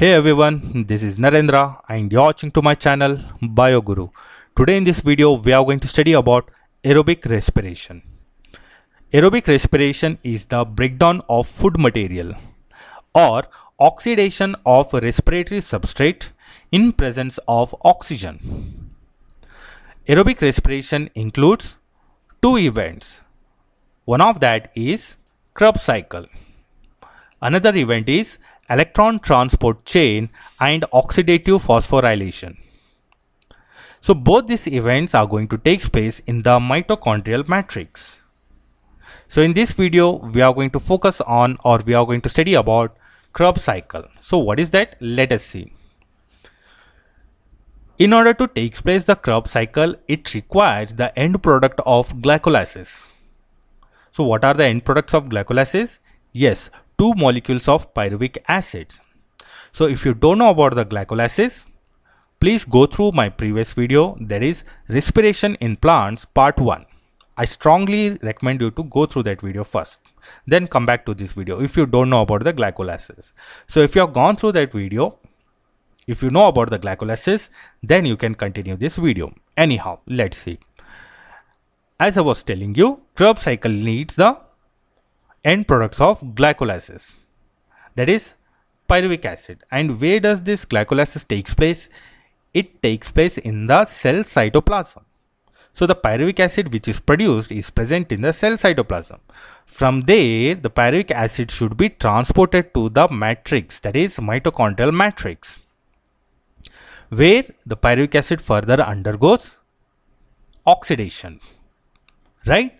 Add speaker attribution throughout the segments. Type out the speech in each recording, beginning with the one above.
Speaker 1: Hey everyone, this is Narendra and you're watching to my channel BioGuru. Today in this video, we are going to study about aerobic respiration. Aerobic respiration is the breakdown of food material or oxidation of respiratory substrate in presence of oxygen. Aerobic respiration includes two events. One of that is Krebs cycle. Another event is electron transport chain and oxidative phosphorylation. So both these events are going to take place in the mitochondrial matrix. So in this video, we are going to focus on or we are going to study about Krebs cycle. So what is that? Let us see. In order to take place the Krebs cycle, it requires the end product of glycolysis. So what are the end products of glycolysis? Yes, two molecules of pyruvic acids. So if you don't know about the glycolysis, please go through my previous video that is respiration in plants part 1. I strongly recommend you to go through that video first. Then come back to this video if you don't know about the glycolysis. So if you have gone through that video, if you know about the glycolysis, then you can continue this video. Anyhow, let's see. As I was telling you, Krebs cycle needs the end products of glycolysis, that is pyruvic acid. And where does this glycolysis takes place? It takes place in the cell cytoplasm. So the pyruvic acid which is produced is present in the cell cytoplasm. From there, the pyruvic acid should be transported to the matrix, that is mitochondrial matrix, where the pyruvic acid further undergoes oxidation, right?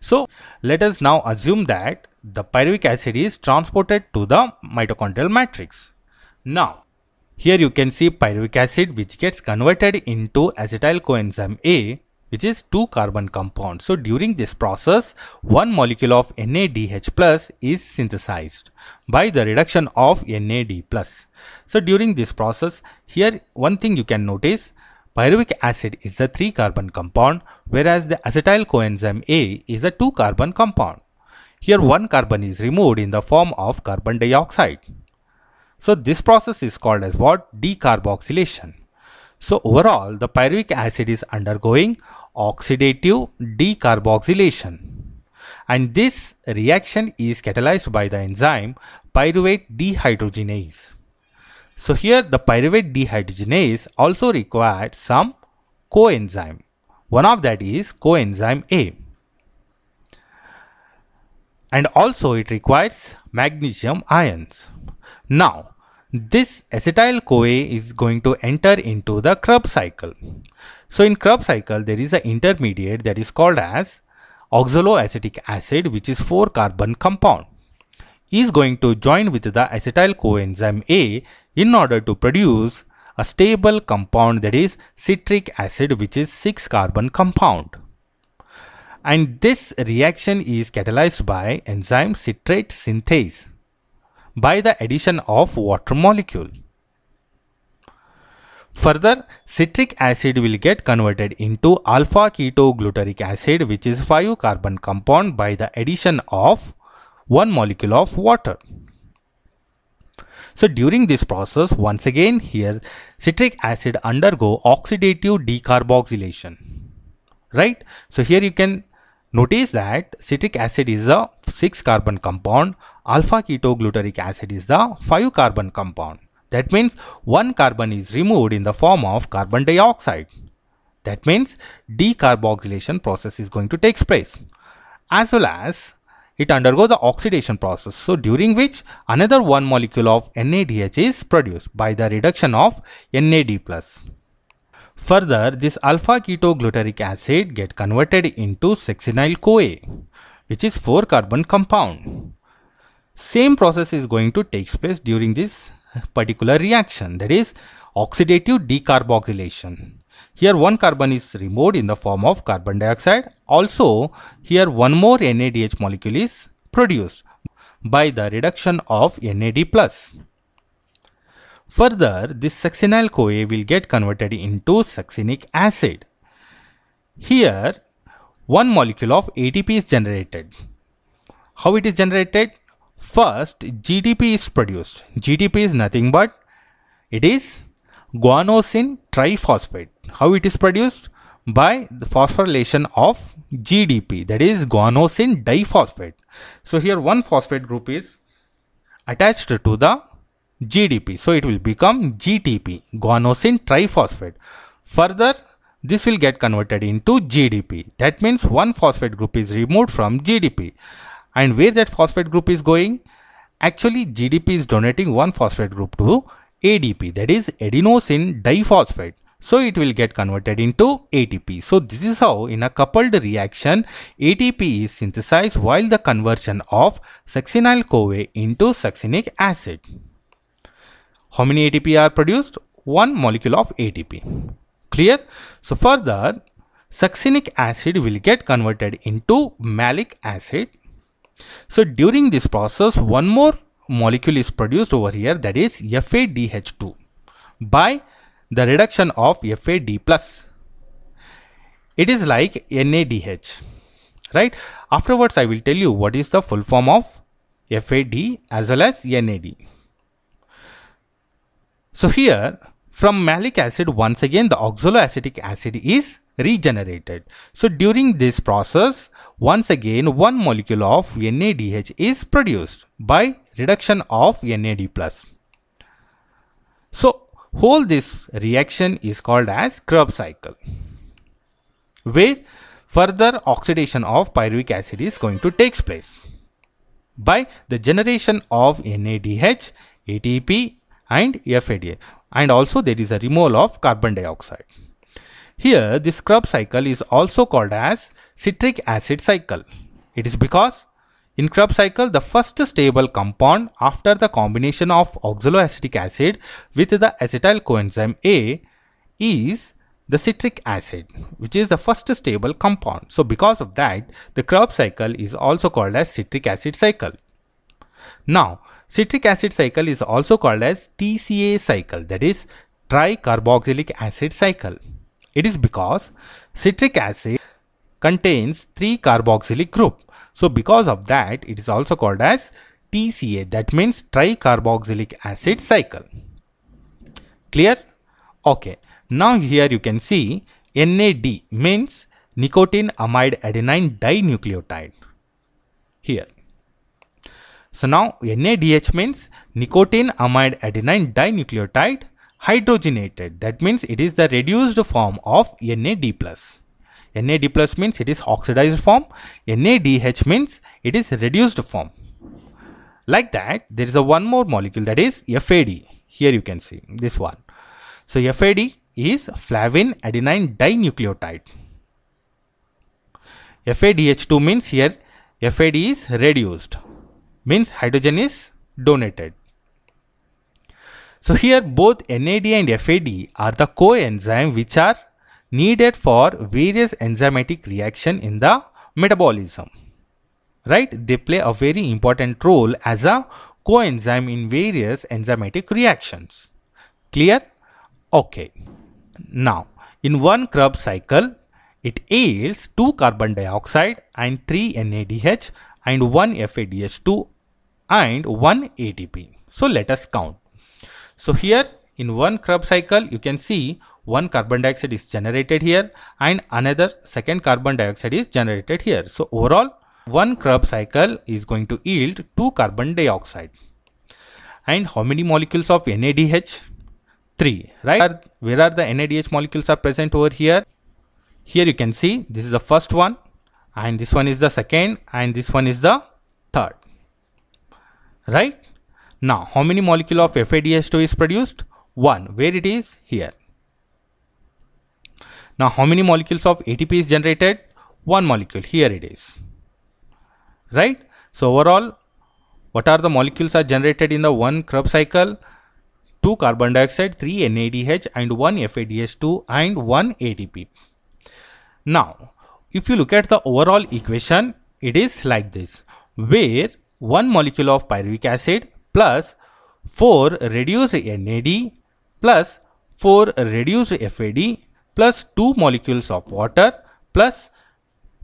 Speaker 1: So let us now assume that the pyruvic acid is transported to the mitochondrial matrix. Now, here you can see pyruvic acid which gets converted into acetyl coenzyme A which is two carbon compound. So during this process, one molecule of NADH plus is synthesized by the reduction of NAD plus. So during this process, here one thing you can notice, pyruvic acid is a three carbon compound whereas the acetyl coenzyme A is a two carbon compound. Here one carbon is removed in the form of carbon dioxide. So this process is called as what? Decarboxylation. So overall the pyruvic acid is undergoing oxidative decarboxylation and this reaction is catalyzed by the enzyme pyruvate dehydrogenase. So here the pyruvate dehydrogenase also requires some coenzyme. One of that is coenzyme A and also it requires magnesium ions. Now this acetyl-CoA is going to enter into the Krebs cycle. So in Krebs cycle there is an intermediate that is called as oxaloacetic acid which is 4 carbon compound is going to join with the acetyl coenzyme A in order to produce a stable compound that is citric acid which is 6 carbon compound and this reaction is catalyzed by enzyme citrate synthase by the addition of water molecule. Further, citric acid will get converted into alpha glutaric acid which is 5 carbon compound by the addition of 1 molecule of water. So during this process, once again here citric acid undergo oxidative decarboxylation, right? So here you can Notice that citric acid is a 6 carbon compound, alpha ketoglutaric acid is the 5 carbon compound. That means one carbon is removed in the form of carbon dioxide. That means decarboxylation process is going to take place as well as it undergoes the oxidation process. So during which another one molecule of NADH is produced by the reduction of NAD plus. Further, this alpha ketoglutaric acid get converted into succinyl-CoA, which is 4-carbon compound. Same process is going to take place during this particular reaction, that is oxidative decarboxylation. Here one carbon is removed in the form of carbon dioxide. Also, here one more NADH molecule is produced by the reduction of NAD+. Further, this succinyl CoA will get converted into succinic acid. Here, one molecule of ATP is generated. How it is generated? First, GDP is produced. GDP is nothing but it is guanosine triphosphate. How it is produced? By the phosphorylation of GDP, that is guanosine diphosphate. So here one phosphate group is attached to the GDP. So it will become GTP, guanosine triphosphate. Further, this will get converted into GDP. That means one phosphate group is removed from GDP. And where that phosphate group is going? Actually, GDP is donating one phosphate group to ADP, that is adenosine diphosphate. So it will get converted into ATP. So this is how in a coupled reaction ATP is synthesized while the conversion of succinyl CoA into succinic acid. How many ATP are produced? One molecule of ATP. Clear? So further, succinic acid will get converted into malic acid. So during this process, one more molecule is produced over here that is FADH2 by the reduction of FAD+. It is like NADH, right? Afterwards, I will tell you what is the full form of FAD as well as NAD. So here from malic acid once again the oxaloacetic acid is regenerated. So during this process once again one molecule of NADH is produced by reduction of NAD+. So whole this reaction is called as Krebs cycle where further oxidation of pyruvic acid is going to take place by the generation of NADH, ATP and FADA and also there is a removal of carbon dioxide. Here this Krebs cycle is also called as citric acid cycle. It is because in Krebs cycle the first stable compound after the combination of oxaloacetic acid with the acetyl coenzyme A is the citric acid which is the first stable compound. So because of that the Krebs cycle is also called as citric acid cycle. Now Citric acid cycle is also called as TCA cycle that is tricarboxylic acid cycle. It is because citric acid contains 3 carboxylic group. So because of that it is also called as TCA that means tricarboxylic acid cycle. Clear? Okay. Now here you can see NAD means nicotine amide adenine dinucleotide. Here so now NADH means nicotine amide adenine dinucleotide hydrogenated. That means it is the reduced form of NAD+. NAD plus means it is oxidized form. NADH means it is reduced form. Like that, there is a one more molecule that is FAD. Here you can see this one. So FAD is flavin adenine dinucleotide. FADH2 means here FAD is reduced means hydrogen is donated. So here both NAD and FAD are the coenzyme which are needed for various enzymatic reaction in the metabolism. Right? They play a very important role as a coenzyme in various enzymatic reactions. Clear? Okay. Now, in one Krebs cycle, it yields 2 carbon dioxide and 3 NADH and 1 FADH2 and 1 ATP. So let us count. So here in one Krebs cycle you can see one carbon dioxide is generated here and another second carbon dioxide is generated here. So overall one Krebs cycle is going to yield two carbon dioxide. And how many molecules of NADH? 3 right where are the NADH molecules are present over here here you can see this is the first one and this one is the second and this one is the third right? Now, how many molecule of FADH2 is produced? One, where it is? Here. Now, how many molecules of ATP is generated? One molecule, here it is, right? So, overall, what are the molecules are generated in the one Krebs cycle? 2 carbon dioxide, 3 NADH and 1 FADH2 and 1 ATP. Now, if you look at the overall equation, it is like this, where 1 molecule of pyruvic acid plus 4 reduced NAD plus 4 reduced FAD plus 2 molecules of water plus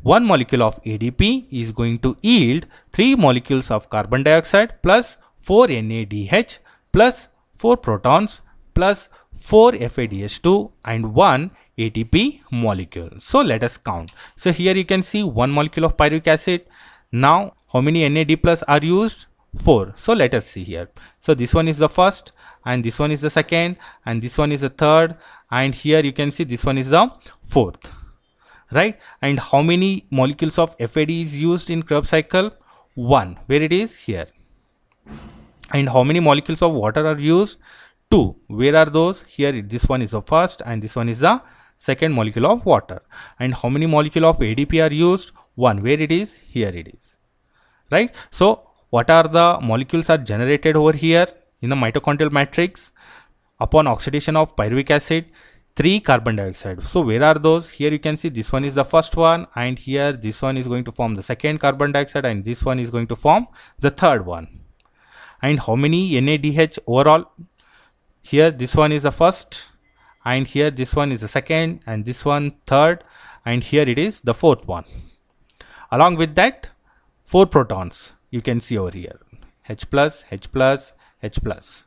Speaker 1: 1 molecule of ADP is going to yield 3 molecules of carbon dioxide plus 4 NADH plus 4 protons plus 4 FADH2 and 1 ATP molecule. So let us count. So here you can see 1 molecule of pyruvic acid, now, how many NAD plus are used? 4. So, let us see here. So, this one is the first and this one is the second and this one is the third and here you can see this one is the fourth. Right? And how many molecules of FAD is used in Krebs cycle? 1. Where it is? Here. And how many molecules of water are used? 2. Where are those? Here this one is the first and this one is the second molecule of water and how many molecule of ADP are used 1 where it is here it is right so what are the molecules are generated over here in the mitochondrial matrix upon oxidation of pyruvic acid 3 carbon dioxide so where are those here you can see this one is the first one and here this one is going to form the second carbon dioxide and this one is going to form the third one and how many NADH overall here this one is the first and here this one is the second and this one third and here it is the fourth one along with that four protons you can see over here H plus H plus H plus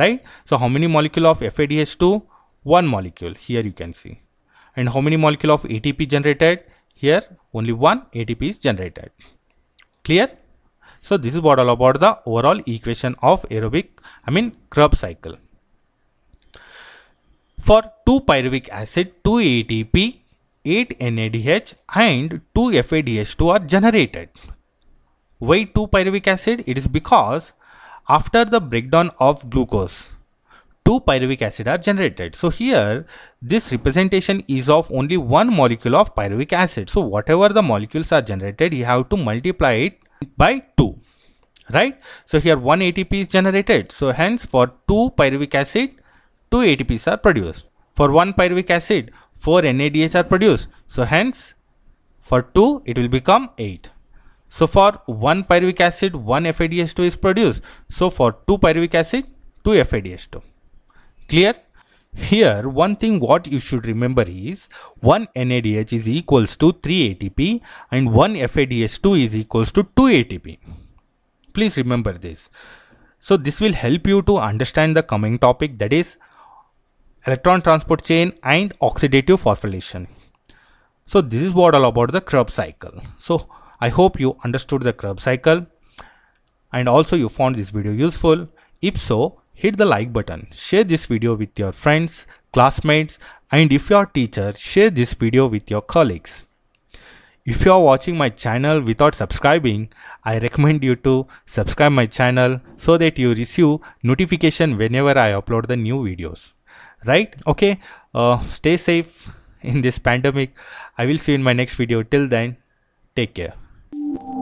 Speaker 1: right so how many molecule of FADH2 one molecule here you can see and how many molecule of ATP generated here only one ATP is generated clear so this is what all about the overall equation of aerobic I mean Krebs cycle for 2 pyruvic acid 2 ATP 8 NADH and 2 FADH2 are generated. Why 2 pyruvic acid? It is because after the breakdown of glucose, 2 pyruvic acid are generated. So here this representation is of only one molecule of pyruvic acid. So whatever the molecules are generated, you have to multiply it by 2 right so here 1 atp is generated so hence for 2 pyruvic acid 2 atps are produced for 1 pyruvic acid 4 NADH are produced. So hence for 2 it will become 8. So for 1 pyruvic acid 1 FADH2 is produced. So for 2 pyruvic acid 2 FADH2. Clear? Here one thing what you should remember is 1 NADH is equals to 3 ATP and 1 FADH2 is equals to 2 ATP. Please remember this. So this will help you to understand the coming topic that is electron transport chain and oxidative phosphorylation. So this is what all about the Krebs cycle. So I hope you understood the Krebs cycle and also you found this video useful. If so, hit the like button, share this video with your friends, classmates and if you are teacher, share this video with your colleagues. If you are watching my channel without subscribing, I recommend you to subscribe my channel so that you receive notification whenever I upload the new videos right okay uh, stay safe in this pandemic i will see you in my next video till then take care